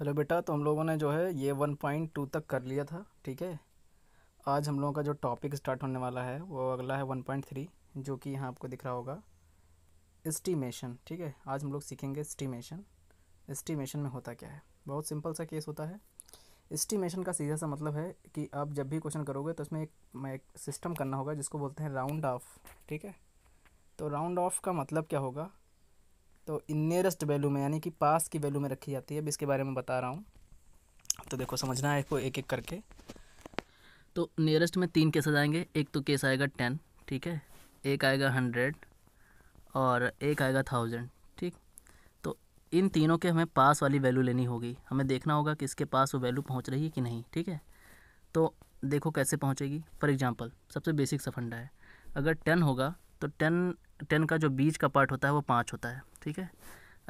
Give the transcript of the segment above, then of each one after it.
hello बेटा तो हम लोगों ने जो है ये वन पॉइंट टू तक कर लिया था ठीक है आज हम लोगों का जो टॉपिक स्टार्ट होने वाला है वो अगला है वन पॉइंट थ्री जो कि यहाँ आपको दिख रहा होगा इस्टीमेशन ठीक है आज हम लोग सीखेंगे इस्टीमेशन इस्टीमेशन में होता क्या है बहुत सिंपल सा केस होता है इस्टीमेशन का सीधा सा मतलब है कि आप जब भी क्वेश्चन करोगे तो उसमें एक मैं एक सिस्टम करना होगा जिसको बोलते हैं राउंड ऑफ ठीक है तो राउंड ऑफ का मतलब क्या होगा तो नियरेस्ट वैल्यू में यानी कि पास की वैल्यू में रखी जाती है अब इसके बारे में बता रहा हूँ तो देखो समझना है इसको एक एक करके तो नियरेस्ट में तीन केसेज आएंगे एक तो केस आएगा टेन ठीक है एक आएगा हंड्रेड और एक आएगा थाउजेंड ठीक तो इन तीनों के हमें पास वाली वैल्यू लेनी होगी हमें देखना होगा कि इसके पास वो वैल्यू पहुंच रही है कि नहीं ठीक है तो देखो कैसे पहुंचेगी फॉर एग्जांपल सबसे बेसिक सफंडा है अगर टेन होगा तो टेन टेन का जो बीच का पार्ट होता है वो पाँच होता है ठीक है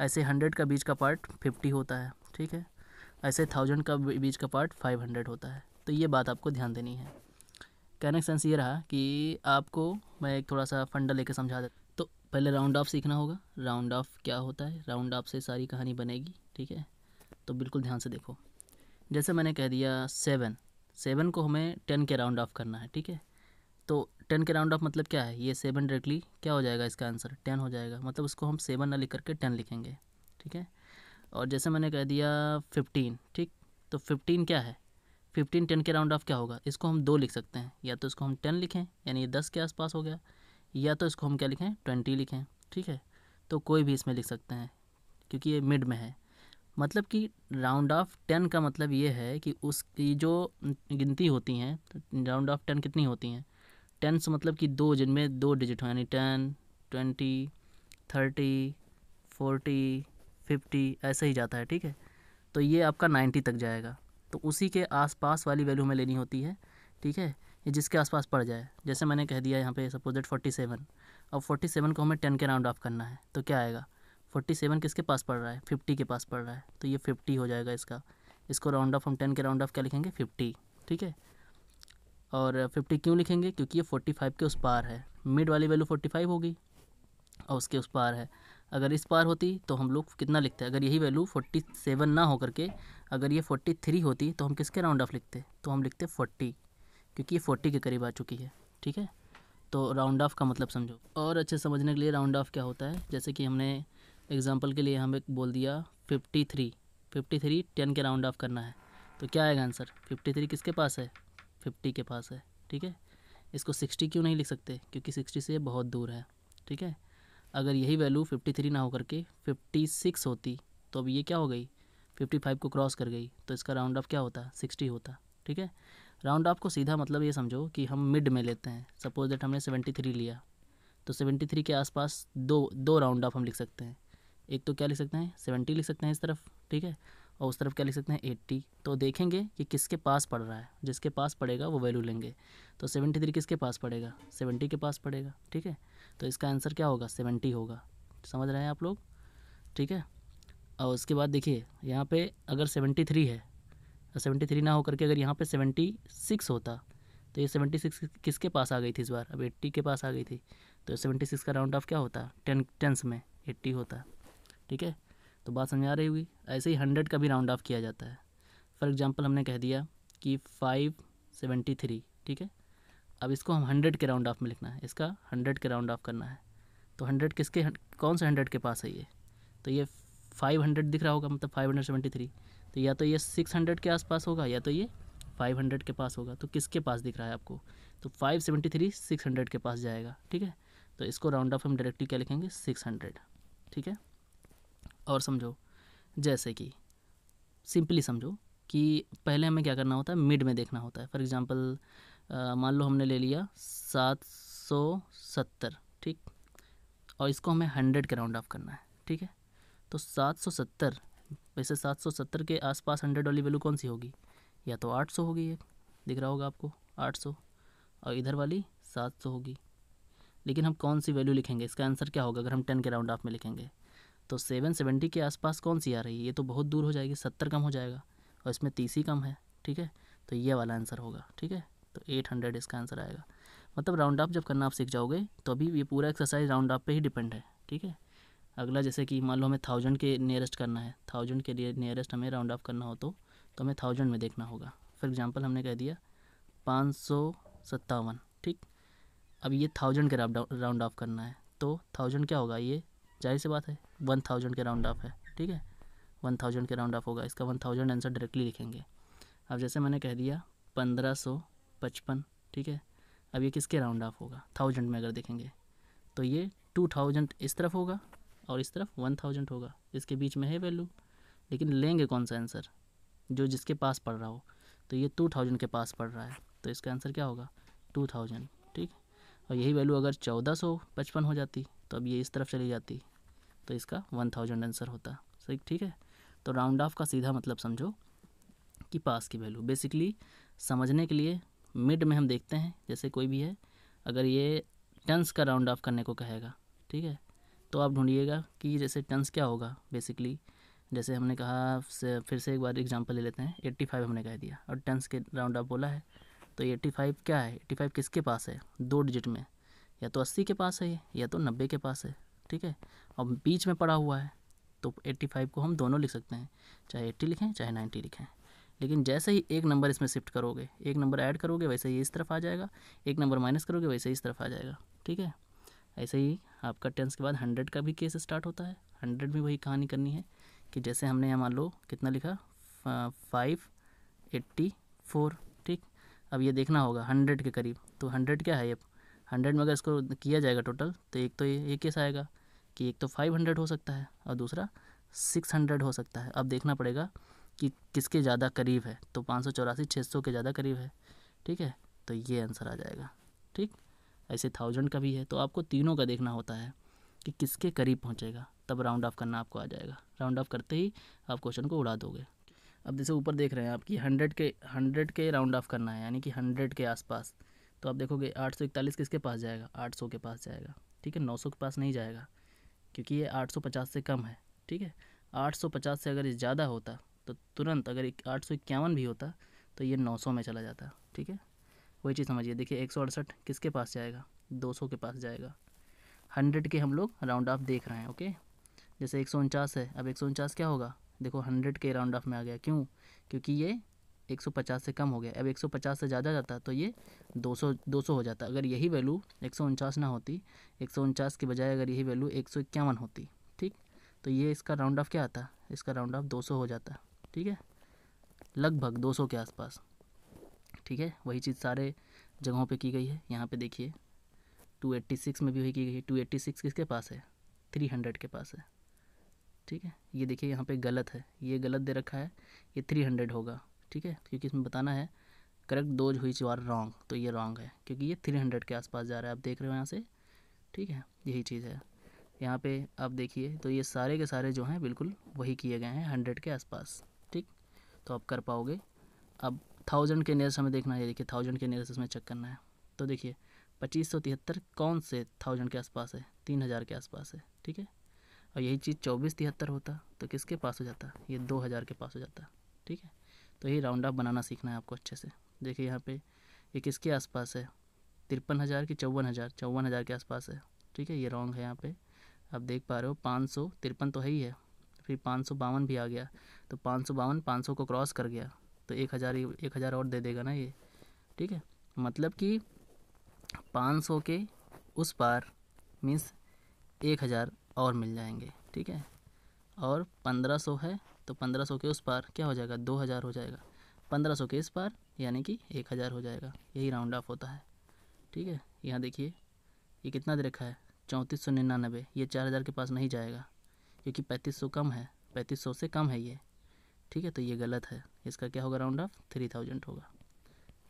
ऐसे हंड्रेड का बीज का पार्ट फिफ्टी होता है ठीक है ऐसे थाउजेंड का बीज का पार्ट फाइव हंड्रेड होता है तो ये बात आपको ध्यान देनी है कहने का सेंस ये रहा कि आपको मैं एक थोड़ा सा फंडा लेके समझा दे तो पहले राउंड ऑफ सीखना होगा राउंड ऑफ क्या होता है राउंड ऑफ से सारी कहानी बनेगी ठीक है तो बिल्कुल ध्यान से देखो जैसे मैंने कह दिया सेवन सेवन को हमें टेन के राउंड ऑफ करना है ठीक है तो टेन के राउंड ऑफ मतलब क्या है ये सेवन डायरेक्टली क्या हो जाएगा इसका आंसर टेन हो जाएगा मतलब उसको हम सेवन ना लिख करके टेन लिखेंगे ठीक है और जैसे मैंने कह दिया फिफ्टीन ठीक तो फिफ्टीन क्या है फिफ्टीन टेन के राउंड ऑफ क्या होगा इसको हम दो लिख सकते हैं या तो इसको हम टेन लिखें यानी ये दस के आसपास हो गया या तो इसको हम क्या लिखें ट्वेंटी लिखें ठीक है तो कोई भी इसमें लिख सकते हैं क्योंकि ये मिड में है मतलब कि राउंड ऑफ टेन का मतलब ये है कि उसकी जो गिनती होती हैं राउंड ऑफ टेन कितनी होती हैं टेन से मतलब कि दो जिनमें दो डिजिट हो यानी ten twenty thirty forty fifty ऐसे ही जाता है ठीक है तो ये आपका नाइन्टी तक जाएगा तो उसी के आसपास वाली वैल्यू हमें लेनी होती है ठीक है ये जिसके आसपास पड़ जाए जैसे मैंने कह दिया यहाँ पे सपोज दैट फोर्टी सेवन अब फोर्टी सेवन को हमें टेन के राउंड ऑफ करना है तो क्या आएगा फोर्टी सेवन किसके पास पड़ रहा है फिफ्टी के पास पड़ रहा है तो ये फिफ्टी हो जाएगा इसका इसको राउंड ऑफ हम टेन के राउंड ऑफ क्या लिखेंगे फिफ्टी ठीक है और फिफ्टी क्यों लिखेंगे क्योंकि ये फोर्टी फाइव के उस पार है मिड वाली वैल्यू फोर्टी फाइव होगी और उसके उस पार है अगर इस पार होती तो हम लोग कितना लिखते अगर यही वैल्यू फोर्टी सेवन ना होकर के अगर ये फोर्टी थ्री होती तो हम किसके राउंड ऑफ लिखते तो हम लिखते फोर्टी क्योंकि ये फोर्टी के करीब आ चुकी है ठीक है तो राउंड ऑफ का मतलब समझो और अच्छे समझने के लिए राउंड ऑफ क्या होता है जैसे कि हमने एग्ज़ाम्पल के लिए हमें बोल दिया fifty three fifty three ten के राउंड ऑफ करना है तो क्या आएगा आंसर फिफ्टी थ्री किसके पास है फिफ्टी के पास है ठीक है इसको सिक्सटी क्यों नहीं लिख सकते क्योंकि सिक्सटी से बहुत दूर है ठीक है अगर यही वैल्यू फिफ्टी थ्री ना होकर के फिफ्टी सिक्स होती तो अब ये क्या हो गई फिफ्टी फाइव को क्रॉस कर गई तो इसका राउंड ऑफ क्या होता सिक्सटी होता ठीक है राउंड ऑफ को सीधा मतलब ये समझो कि हम मिड में लेते हैं सपोज दैट हमने सेवेंटी थ्री लिया तो सेवेंटी थ्री के आसपास दो दो राउंड ऑफ हम लिख सकते हैं एक तो क्या लिख सकते हैं सेवेंटी लिख सकते हैं इस तरफ ठीक है और उस तरफ क्या लिख सकते हैं एट्टी तो देखेंगे कि किसके पास पड़ रहा है जिसके पास पड़ेगा वो वैल्यू लेंगे तो सेवेंटी थ्री किसके पास पड़ेगा सेवेंटी के पास पड़ेगा ठीक है तो इसका आंसर क्या होगा सेवेंटी होगा समझ रहे हैं आप लोग ठीक है और उसके बाद देखिए यहाँ पे अगर सेवेंटी थ्री है तो सेवेंटी थ्री ना होकर के अगर यहाँ पे सेवेंटी सिक्स होता तो ये सेवेंटी सिक्स किसके पास आ गई थी इस बार अब एट्टी के पास आ गई थी तो सेवेंटी सिक्स का राउंड ऑफ क्या होता टें टेंस में एट्टी होता ठीक है तो बात समझ आ रही होगी ऐसे ही हंड्रेड का भी राउंड ऑफ किया जाता है फॉर एग्ज़ाम्पल हमने कह दिया कि फाइव सेवेंटी थ्री ठीक है अब इसको हम हंड्रेड के राउंड ऑफ में लिखना है इसका हंड्रेड के राउंड ऑफ करना है तो हंड्रेड किसके कौन से हंड्रेड के पास है ये तो ये फाइव हंड्रेड दिख रहा होगा मतलब फाइव हंड्रेड सेवेंटी थ्री तो या तो ये सिक्स हंड्रेड के आसपास होगा या तो ये फाइव हंड्रेड के पास होगा तो किसके पास दिख रहा है आपको तो five seventy three six hundred के पास जाएगा ठीक है तो इसको राउंड ऑफ हम डायरेक्टली क्या लिखेंगे सिक्स हंड्रेड ठीक है और समझो जैसे कि सिंपली समझो कि पहले हमें क्या करना होता है मिड में देखना होता है फॉर एग्ज़ाम्पल मान लो हमने ले लिया सात सौ सत्तर ठीक और इसको हमें हंड्रेड के राउंड ऑफ करना है ठीक है तो सात सौ सत्तर वैसे सात सौ सत्तर के आसपास हंड्रेड वाली वैल्यू कौन सी होगी या तो आठ सौ होगी एक दिख रहा होगा आपको आठ सौ और इधर वाली सात सौ होगी लेकिन हम कौन सी वैल्यू लिखेंगे इसका आंसर क्या होगा अगर हम टेन के राउंड ऑफ में लिखेंगे तो सेवन सेवेंटी के आसपास कौन सी आ रही है ये तो बहुत दूर हो जाएगी सत्तर कम हो जाएगा और इसमें तीस ही कम है ठीक है तो ये वाला आंसर होगा ठीक है तो एट हंड्रेड इसका आंसर आएगा मतलब राउंड अप जब करना आप सीख जाओगे तो अभी ये पूरा एक्सरसाइज राउंड अप पे ही डिपेंड है ठीक है अगला जैसे कि मान लो हमें थाउजेंड के नियरेस्ट करना है थाउजेंड के लिए नियरेस्ट हमें राउंड अप करना हो तो तो हमें थाउजेंड में देखना होगा फॉर एग्ज़ाम्पल हमने कह दिया पाँच सौ सत्तावन ठीक अब ये थाउजेंड के राउंड ऑफ करना है तो थाउजेंड क्या होगा ये जाहिर सी बात है वन थाउजेंड के राउंड ऑफ है ठीक है वन थाउजेंड के राउंड ऑफ होगा इसका वन थाउजेंड आंसर डायरेक्टली लिखेंगे अब जैसे मैंने कह दिया पंद्रह सौ पचपन ठीक है अब ये किसके राउंड ऑफ होगा थाउजेंड में अगर देखेंगे तो ये टू थाउजेंड इस तरफ होगा और इस तरफ वन थाउजेंड होगा इसके बीच में है वैल्यू लेकिन लेंगे कौन सा आंसर जो जिसके पास पड़ रहा हो तो ये टू थाउजेंड के पास पड़ रहा है तो इसका आंसर क्या होगा टू थाउजेंड ठीक और यही वैल्यू अगर चौदह सौ पचपन हो जाती तो अब ये इस तरफ चली जाती तो इसका वन थाउजेंड आंसर होता सही ठीक है तो राउंड ऑफ का सीधा मतलब समझो कि पास की वैल्यू बेसिकली समझने के लिए मिड में हम देखते हैं जैसे कोई भी है अगर ये टेंस का राउंड ऑफ करने को कहेगा ठीक है तो आप ढूंढिएगा कि जैसे टेंस क्या होगा बेसिकली जैसे हमने कहा फिर से एक बार एग्जांपल ले लेते हैं एट्टी फाइव हमने कह दिया और टेंस के राउंड ऑफ बोला है तो एट्टी फाइव क्या है एट्टी फाइव किसके पास है दो डिजिट में या तो अस्सी के पास है या तो नब्बे के पास है ठीक है अब बीच में पड़ा हुआ है तो एट्टी फाइव को हम दोनों लिख सकते हैं चाहे एट्टी लिखें चाहे नाइन्टी लिखें लेकिन जैसे ही एक नंबर इसमें शिफ्ट करोगे एक नंबर ऐड करोगे वैसे ही इस तरफ आ जाएगा एक नंबर माइनस करोगे वैसे ही इस तरफ आ जाएगा ठीक है ऐसे ही आपका टेंथ के बाद हंड्रेड का भी केस स्टार्ट होता है हंड्रेड में वही कहानी करनी है कि जैसे हमने यहाँ मान लो कितना लिखा फाइव एट्टी फोर ठीक अब ये देखना होगा हंड्रेड के करीब तो हंड्रेड क्या है ये हंड्रेड में अगर इसको किया जाएगा टोटल तो एक तो ये केस आएगा कि एक तो फाइव हंड्रेड हो सकता है और दूसरा सिक्स हंड्रेड हो सकता है अब देखना पड़ेगा कि किसके ज़्यादा करीब है तो पाँच सौ चौरासी छः सौ के ज़्यादा करीब है ठीक है तो ये आंसर आ जाएगा ठीक ऐसे थाउजेंड का भी है तो आपको तीनों का देखना होता है कि किसके करीब पहुँचेगा तब राउंड ऑफ करना आपको आ जाएगा राउंड ऑफ करते ही आप क्वेश्चन को उड़ा दोगे अब जैसे ऊपर देख रहे हैं आपकी हंड्रेड के हंड्रेड के राउंड ऑफ करना है यानी कि हंड्रेड के आसपास तो आप देखोगे आठ सौ इकतालीस किसके पास जाएगा आठ सौ के पास जाएगा ठीक है नौ सौ के पास नहीं जाएगा क्योंकि ये आठ सौ पचास से कम है ठीक है आठ सौ पचास से अगर ये ज़्यादा होता तो तुरंत अगर आठ सौ इक्यावन भी होता तो ये नौ सौ में चला जाता ठीक है वही चीज़ समझिए देखिए एक सौ अड़सठ किसके पास जाएगा दो सौ के पास जाएगा हंड्रेड के हम लोग राउंड ऑफ देख रहे हैं ओके जैसे एक सौ उनचास है अब एक सौ उनचास क्या होगा देखो हंड्रेड के राउंड ऑफ में आ गया क्यों क्योंकि ये 150 से कम हो गया अब 150 से ज़्यादा जाता तो ये 200 200 हो जाता अगर यही वैल्यू एक ना होती एक के बजाय अगर यही वैल्यू एक होती ठीक तो ये इसका राउंड ऑफ क्या आता इसका राउंड ऑफ 200 हो जाता ठीक है लगभग 200 के आसपास ठीक है वही चीज़ सारे जगहों पे की गई है यहाँ पे देखिए 286 में भी वही की गई है 286 किसके पास है 300 के पास है ठीक है ये देखिए यहाँ पे गलत है ये गलत दे रखा है ये 300 होगा ठीक है क्योंकि इसमें बताना है करेक्ट दोज हुई चार आर रॉन्ग तो ये रॉन्ग है क्योंकि ये थ्री हंड्रेड के आसपास जा रहा है आप देख रहे हो यहाँ से ठीक है यही चीज़ है यहाँ पे आप देखिए तो ये सारे के सारे जो हैं बिल्कुल वही किए गए हैं हंड्रेड के आसपास ठीक तो आप कर पाओगे अब थाउजेंड के नियरस्ट हमें देखना है देखिए थाउजेंड के नियरस्ट इसमें चेक करना है तो देखिए पच्चीस सौ तिहत्तर कौन से थाउजेंड के आसपास है तीन हज़ार के आसपास है ठीक है और यही चीज़ चौबीस तिहत्तर होता तो किसके पास हो जाता ये दो हज़ार के पास हो जाता ठीक है तो ये राउंड अप बनाना सीखना है आपको अच्छे से देखिए यहाँ पे ये किसके आसपास है तिरपन हज़ार की चौवन हज़ार चौवन हज़ार के आसपास है ठीक है ये रॉन्ग है यहाँ पे आप देख पा रहे हो पाँच सौ तिरपन तो है ही है फिर पाँच सौ बावन भी आ गया तो पाँच सौ बावन पाँच सौ को क्रॉस कर गया तो एक हज़ार एक हज़ार और दे देगा ना ये ठीक है मतलब कि पाँच सौ के उस पार मीन्स एक हज़ार और मिल जाएंगे ठीक है और पंद्रह सौ है तो पंद्रह सौ के उस पार क्या हो जाएगा दो हज़ार हो जाएगा पंद्रह सौ के इस पार यानी कि एक हज़ार हो जाएगा यही राउंड ऑफ होता है ठीक है यहाँ देखिए ये कितना दे रखा है चौंतीस सौ निन्यानबे ये चार हज़ार के पास नहीं जाएगा क्योंकि पैंतीस सौ कम है पैंतीस सौ से कम है ये ठीक है तो ये गलत है इसका क्या होगा राउंड ऑफ थ्री थाउजेंड होगा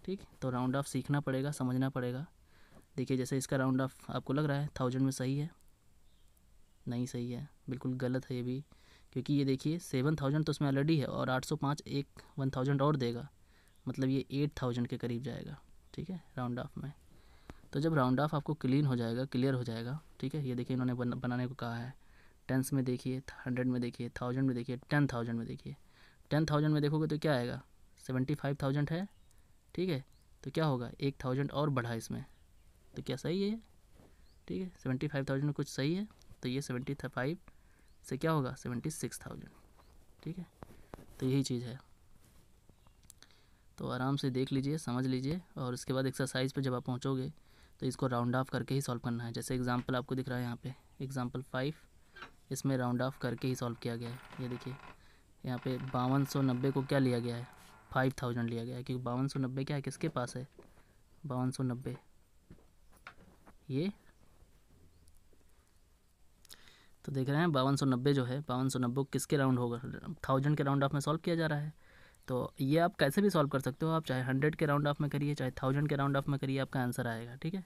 ठीक तो राउंड ऑफ सीखना पड़ेगा समझना पड़ेगा देखिए जैसे इसका राउंड ऑफ आपको लग रहा है थाउजेंड में सही है नहीं सही है बिल्कुल गलत है ये भी क्योंकि ये देखिए सेवन थाउजेंड तो उसमें ऑलरेडी है और आठ सौ पाँच एक वन थाउजेंड और देगा मतलब ये एट थाउजेंड के करीब जाएगा ठीक है राउंड ऑफ में तो जब राउंड ऑफ आपको क्लीन हो जाएगा क्लियर हो जाएगा ठीक है ये देखिए इन्होंने बन, बनाने को कहा है टेंस में देखिए हंड्रेड में देखिए थाउजेंड में देखिए टेन थाउजेंड में देखिए टेन थाउजेंड में देखोगे तो क्या आएगा सेवेंटी फाइव थाउजेंड है ठीक है तो क्या होगा एक थाउजेंड और बढ़ा इसमें तो क्या सही है ठीक है सेवेंटी फाइव थाउजेंड में कुछ सही है तो ये सेवेंटी फाइव से क्या होगा सेवेंटी सिक्स थाउजेंड ठीक है तो यही चीज़ है तो आराम से देख लीजिए समझ लीजिए और उसके बाद एक्सरसाइज पे जब आप पहुँचोगे तो इसको राउंड ऑफ करके ही सॉल्व करना है जैसे एग्जाम्पल आपको दिख रहा है यहाँ पे एग्जाम्पल फाइव इसमें राउंड ऑफ करके ही सॉल्व किया गया है ये देखिए यहाँ पे बावन सौ नब्बे को क्या लिया गया है फाइव थाउजेंड लिया गया है क्योंकि बावन सौ नब्बे क्या है किसके पास है बावन सौ नब्बे ये तो देख रहे हैं बावन सौ नब्बे जो है बावन सौ नब्बे किसके राउंड होगा थाउजेंड के राउंड ऑफ में सॉल्व किया जा रहा है तो ये आप कैसे भी सॉल्व कर सकते हो आप चाहे हंड्रेड के राउंड ऑफ में करिए चाहे थाउजेंड के राउंड ऑफ में करिए आपका आंसर आएगा ठीक है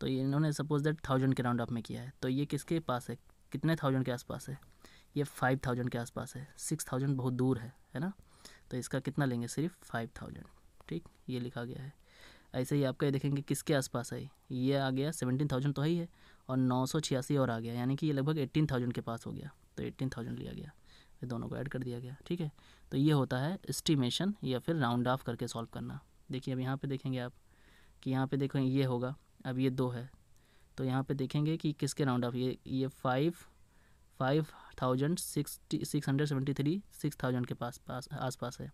तो ये इन्होंने सपोज दैट थाउजेंड के राउंड ऑफ में किया है तो ये किसके पास है कितने थाउजेंड के आसपास है ये फाइव थाउजेंड के आसपास है सिक्स थाउजेंड बहुत दूर है है ना तो इसका कितना लेंगे सिर्फ फाइव थाउजेंड ठीक ये लिखा गया है ऐसे ही आपका ये देखेंगे किसके आसपास है ये आ गया सेवेंटीन थाउजेंड तो ही है और नौ सौ छियासी और आ गया यानी कि ये लगभग एट्टीन थाउजेंड के पास हो गया तो एट्टीन थाउजेंड लिया गया ये दोनों को ऐड कर दिया गया ठीक है तो ये होता है एस्टिमेशन या फिर राउंड ऑफ करके सॉल्व करना देखिए अब यहाँ पे देखेंगे आप कि यहाँ पे देखो ये होगा अब ये दो है तो यहाँ पे देखेंगे कि किसके राउंड ऑफ ये ये five five thousand sixty six hundred seventy three six thousand के पास पास आस पास है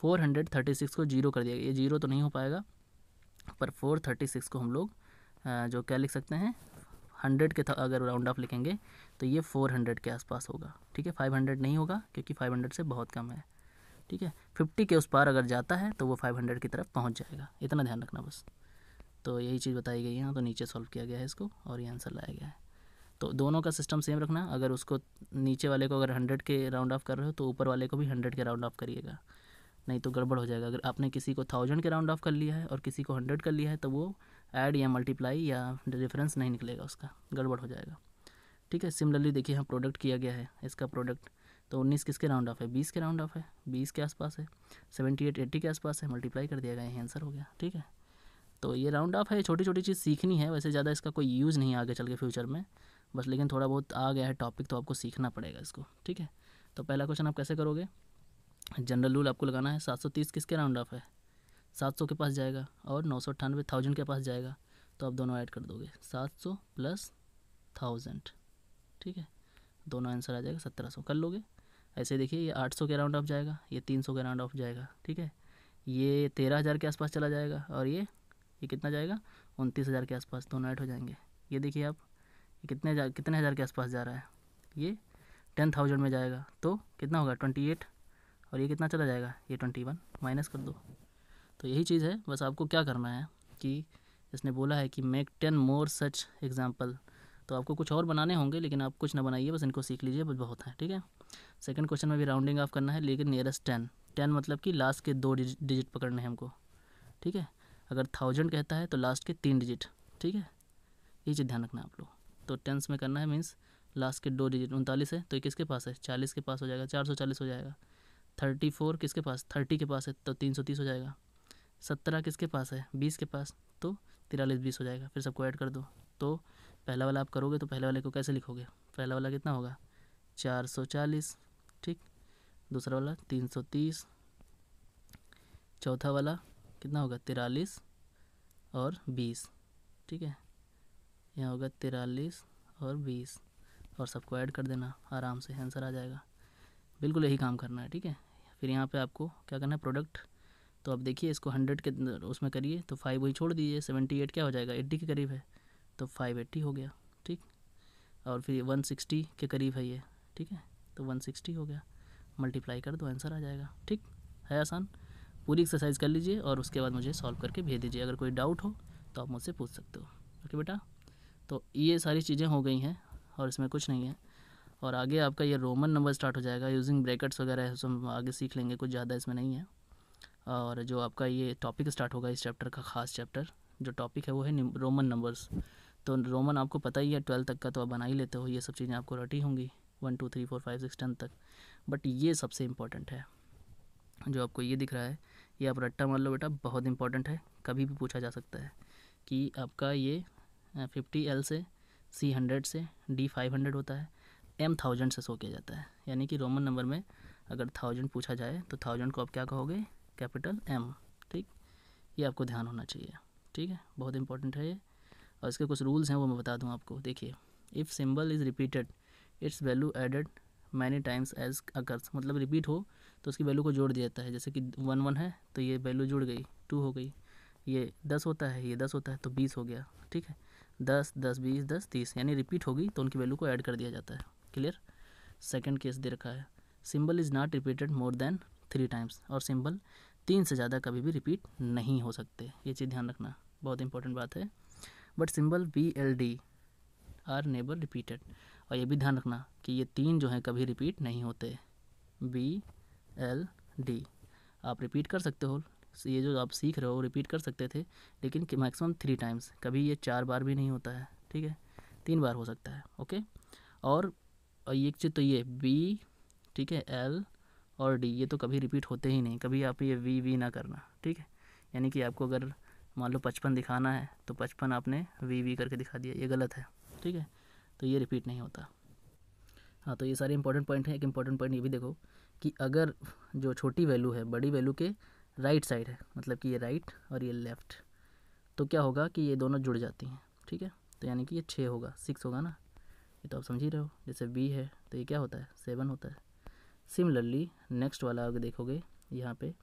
फोर हंड्रेड थर्टी सिक्स को जीरो कर दिया गया ये जीरो तो नहीं हो पाएगा पर फोर थर्टी सिक्स को हम लोग जो क्या लिख सकते हैं हंड्रेड के अगर राउंड ऑफ लिखेंगे तो ये फोर हंड्रेड के आसपास होगा ठीक है फाइव हंड्रेड नहीं होगा क्योंकि फाइव हंड्रेड से बहुत कम है ठीक है फिफ्टी के उस पार अगर जाता है तो वो फाइव हंड्रेड की तरफ पहुँच जाएगा इतना ध्यान रखना बस तो यही चीज़ बताई गई है तो नीचे सॉल्व किया गया है इसको और ये आंसर लाया गया है तो दोनों का सिस्टम सेम रखना अगर उसको नीचे वाले को अगर हंड्रेड के राउंड ऑफ कर रहे हो तो ऊपर वाले को भी हंड्रेड के राउंड ऑफ करिएगा नहीं तो गड़बड़ हो जाएगा अगर आपने किसी को थाउजेंड के राउंड ऑफ कर लिया है और किसी को हंड्रेड कर लिया है तो वो ऐड या मल्टीप्लाई या डिफरेंस नहीं निकलेगा उसका गड़बड़ हो जाएगा ठीक है सिमिलरली देखिए यहाँ प्रोडक्ट किया गया है इसका प्रोडक्ट तो उन्नीस किसके राउंड ऑफ है बीस के राउंड ऑफ है बीस के आसपास है सेवेंटी एट एट्टी के आसपास है मल्टीप्लाई कर दिया गया है आंसर हो गया ठीक है तो ये राउंड ऑफ है छोटी छोटी चीज़ सीखनी है वैसे ज़्यादा इसका कोई यूज़ नहीं आगे चल के फ्यूचर में बस लेकिन थोड़ा बहुत आ गया है टॉपिक तो आपको सीखना पड़ेगा इसको ठीक है तो पहला क्वेश्चन आप कैसे करोगे जनरल रूल आपको लगाना है सात सौ तीस किसके राउंड ऑफ है सात सौ के पास जाएगा और नौ सौ अट्ठानवे थाउजेंड के पास जाएगा तो आप दोनों ऐड कर दोगे सात सौ प्लस थाउजेंड ठीक है दोनों आंसर आ जाएगा सत्रह सौ कर लोगे ऐसे देखिए ये आठ सौ के राउंड ऑफ जाएगा ये तीन सौ के राउंड ऑफ जाएगा ठीक है ये तेरह हज़ार के आसपास चला जाएगा और ये ये कितना जाएगा उनतीस हज़ार के आसपास दोनों ऐड हो जाएंगे ये देखिए आप ये कितने जा कितने हज़ार के आसपास जा रहा है ये टेन थाउजेंड में जाएगा तो कितना होगा ट्वेंटी एट और ये कितना चला जाएगा ये ट्वेंटी वन माइनस कर दो तो यही चीज़ है बस आपको क्या करना है कि इसने बोला है कि make ten more such example तो आपको कुछ और बनाने होंगे लेकिन आप कुछ ना बनाइए बस इनको सीख लीजिए बस बहुत है ठीक है सेकंड क्वेश्चन में भी राउंडिंग ऑफ करना है लेकिन नियरेस्ट टेन टेन मतलब कि लास्ट के दो डिजिट पकड़ने हैं हमको ठीक है अगर थाउजेंड कहता है तो लास्ट के तीन डिजिट ठीक है ये चीज़ ध्यान रखना आप लोग तो टेंस में करना है मीन्स लास्ट के दो डिजिट उनतालीस है तो किसके पास है चालीस के पास हो जाएगा चार सौ चालीस हो जाएगा थर्टी फोर किसके पास थर्टी के पास है तो तीन सौ तीस हो जाएगा सत्रह किसके पास है बीस के पास तो तिरालीस बीस हो जाएगा फिर सबको ऐड कर दो तो पहला वाला आप करोगे तो पहले वाले को कैसे लिखोगे पहला वाला कितना होगा चार सौ चालीस ठीक दूसरा वाला तीन सौ तीस चौथा वाला कितना होगा तिरालीस और बीस ठीक है यहाँ होगा तिरालीस और बीस और सबको ऐड कर देना आराम से आंसर आ जाएगा बिल्कुल यही काम करना है ठीक है फिर यहाँ पे आपको क्या करना है प्रोडक्ट तो आप देखिए इसको हंड्रेड के उसमें करिए तो फाइव वही छोड़ दीजिए सेवेंटी एट क्या हो जाएगा एट्टी के करीब है तो फाइव एट्टी हो गया ठीक और फिर वन सिक्सटी के करीब है ये ठीक है तो वन सिक्सटी हो गया मल्टीप्लाई कर दो आंसर आ जाएगा ठीक है आसान पूरी एक्सरसाइज कर लीजिए और उसके बाद मुझे सॉल्व करके भेज दीजिए अगर कोई डाउट हो तो आप मुझसे पूछ सकते हो ओके बेटा तो ये सारी चीज़ें हो गई हैं और इसमें कुछ नहीं है और आगे आपका ये रोमन नंबर स्टार्ट हो जाएगा यूजिंग ब्रैकेट्स वगैरह है आगे सीख लेंगे कुछ ज़्यादा इसमें नहीं है और जो आपका ये टॉपिक स्टार्ट होगा इस चैप्टर का ख़ास चैप्टर जो टॉपिक है वो है रोमन नंबर्स तो रोमन आपको पता ही है ट्वेल्थ तक का तो आप बना ही लेते हो ये सब चीज़ें आपको रटी होंगी one two three four five six ten तक बट ये सबसे इम्पॉर्टेंट है जो आपको ये दिख रहा है ये आप रट्टा मान लो बेटा बहुत इंपॉर्टेंट है कभी भी पूछा जा सकता है कि आपका ये फिफ्टी एल से सी हंड्रेड से डी फाइव हंड्रेड होता है एम थाउजेंड से सो किया जाता है यानी कि रोमन नंबर में अगर थाउजेंड पूछा जाए तो थाउजेंड को आप क्या कहोगे कैपिटल एम ठीक ये आपको ध्यान होना चाहिए ठीक है बहुत इंपॉर्टेंट है ये और इसके कुछ रूल्स हैं वो मैं बता दूँ आपको देखिए if symbol is repeated its value added many times as occurs मतलब रिपीट हो तो उसकी वैल्यू को जोड़ दिया जाता है जैसे कि वन वन है तो ये वैल्यू जुड़ गई टू हो गई ये दस होता है ये दस होता है तो बीस हो गया ठीक है दस दस बीस दस तीस यानी रिपीट होगी तो उनकी वैल्यू को ऐड कर दिया जाता है क्लियर सेकंड केस दे रखा है symbol is not repeated more than three times और सिंबल तीन से ज़्यादा कभी भी रिपीट नहीं हो सकते ये चीज़ ध्यान रखना बहुत इंपॉर्टेंट बात है but symbol B L D R never repeated और ये भी ध्यान रखना कि ये तीन जो हैं कभी रिपीट नहीं होते बी एल डी आप रिपीट कर सकते हो ये जो आप सीख रहे हो रिपीट कर सकते थे लेकिन मैक्सिमम थ्री टाइम्स कभी ये चार बार भी नहीं होता है ठीक है तीन बार हो सकता है ओके और, और एक चीज़ तो ये बी ठीक है एल और डी ये तो कभी रिपीट होते ही नहीं कभी आप ये वी वी ना करना ठीक है यानी कि आपको अगर मान लो पचपन दिखाना है तो पचपन आपने वी वी करके दिखा दिया ये गलत है ठीक है तो ये रिपीट नहीं होता हाँ तो ये सारे इंपॉर्टेंट पॉइंट हैं एक इम्पॉर्टेंट पॉइंट ये भी देखो कि अगर जो छोटी वैल्यू है बड़ी वैल्यू के राइट साइड है मतलब कि ये राइट और ये लेफ़्ट तो क्या होगा कि ये दोनों जुड़ जाती हैं ठीक है तो यानी कि ये छः होगा सिक्स होगा ना ये तो आप समझ ही रहे हो जैसे बी है तो ये क्या होता है सेवन होता है सिमिलरली नेक्स्ट वाला अगर देखोगे यहाँ पे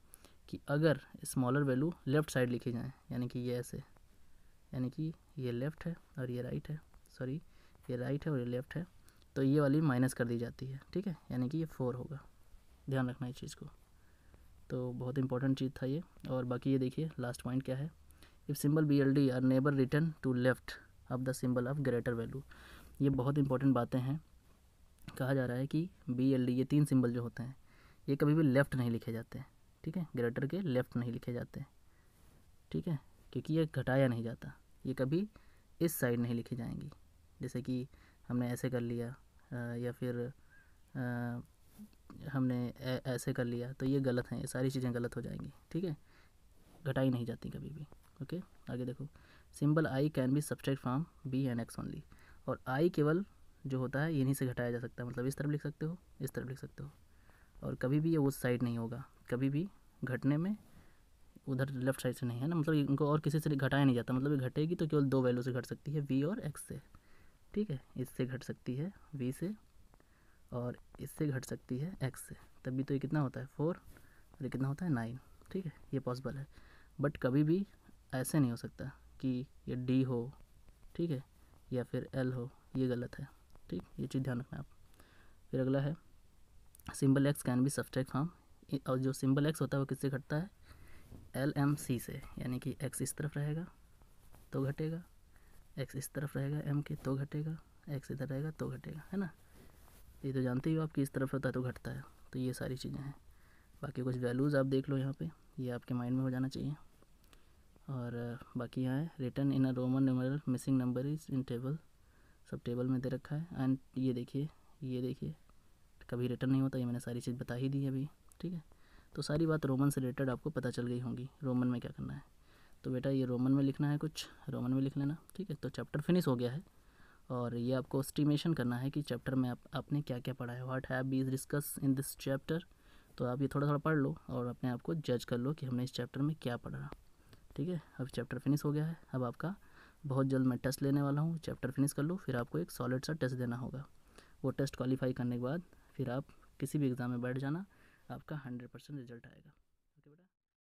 कि अगर स्मॉलर वैल्यू लेफ़्ट साइड लिखे जाए यानी कि ये ऐसे यानी कि ये लेफ़्ट है और ये राइट है सॉरी ये राइट है और ये लेफ़्ट है तो ये वाली माइनस कर दी जाती है ठीक है यानी कि ये फोर होगा ध्यान रखना इस चीज़ को तो बहुत इंपॉर्टेंट चीज़ था ये और बाकी ये देखिए लास्ट पॉइंट क्या है if symbol B L D R never written to left of the symbol of greater value ये बहुत इंपॉर्टेंट बातें हैं कहा जा रहा है कि बी एल डी ये तीन सिंबल जो होते हैं ये कभी भी लेफ़्ट नहीं लिखे जाते हैं ठीक है ग्रेटर के लेफ़्ट नहीं लिखे जाते ठीक है क्योंकि ये घटाया नहीं जाता ये कभी इस साइड नहीं लिखी जाएंगी जैसे कि हमने ऐसे कर लिया आ, या फिर आ, हमने ऐसे कर लिया तो ये गलत हैं ये सारी चीज़ें गलत हो जाएंगी ठीक है घटाई नहीं जाती कभी भी ओके आगे देखो symbol I can be subtract from V and X only और आई केवल जो होता है यहीं से घटाया जा सकता है मतलब इस तरफ लिख सकते हो इस तरफ लिख सकते हो और कभी भी ये उस साइड नहीं होगा कभी भी घटने में उधर लेफ्ट साइड से नहीं है ना मतलब इनको और किसी से घटाया नहीं जाता मतलब ये घटेगी तो केवल दो वैल्यू से घट सकती है वी और एक्स से ठीक है इससे घट सकती है वी से और इससे घट सकती है एक्स से तभी तो ये कितना होता है फोर और ये कितना होता है नाइन ठीक है ये पॉसिबल है बट कभी भी ऐसे नहीं हो सकता कि ये डी हो ठीक है या फिर एल हो ये गलत है ठीक ये चीज़ ध्यान रखना आप फिर अगला है symbol X can be subtract from और जो सिंबल एक्स होता है वो किससे घटता है एल एम सी से यानी कि एक्स इस तरफ रहेगा तो घटेगा एक्स इस तरफ रहेगा एम के तो घटेगा एक्स इधर रहेगा तो घटेगा है ना ये तो जानते ही हो आप इस तरफ होता है तो घटता है तो ये सारी चीज़ें हैं बाकी कुछ वैल्यूज़ आप देख लो यहाँ पे ये आपके माइंड में हो जाना चाहिए और बाकी यहाँ है written in a Roman number missing number is in table सब टेबल में दे रखा है एंड ये देखिए ये देखिए कभी रिटर्न नहीं होता ये मैंने सारी चीज़ बता ही दी अभी ठीक है तो सारी बात रोमन से रिलेटेड आपको पता चल गई होंगी रोमन में क्या करना है तो बेटा ये रोमन में लिखना है कुछ रोमन में लिख लेना ठीक है तो चैप्टर फिनिश हो गया है और ये आपको एस्टिमेशन करना है कि चैप्टर में आप आपने क्या क्या पढ़ा है what have been discussed in this chapter तो आप ये थोड़ा थोड़ा पढ़ लो और अपने आप को जज कर लो कि हमने इस चैप्टर में क्या पढ़ा ठीक है अब चैप्टर फिनिश हो गया है अब आपका बहुत जल्द मैं टेस्ट लेने वाला हूँ चैप्टर फिनिश कर लो फिर आपको एक सॉलिड सा टेस्ट देना होगा वो टेस्ट क्वालिफाई करने के बाद फिर आप किसी भी एग्ज़ाम में बैठ जाना आपका हंड्रेड परसेंट रिजल्ट आएगा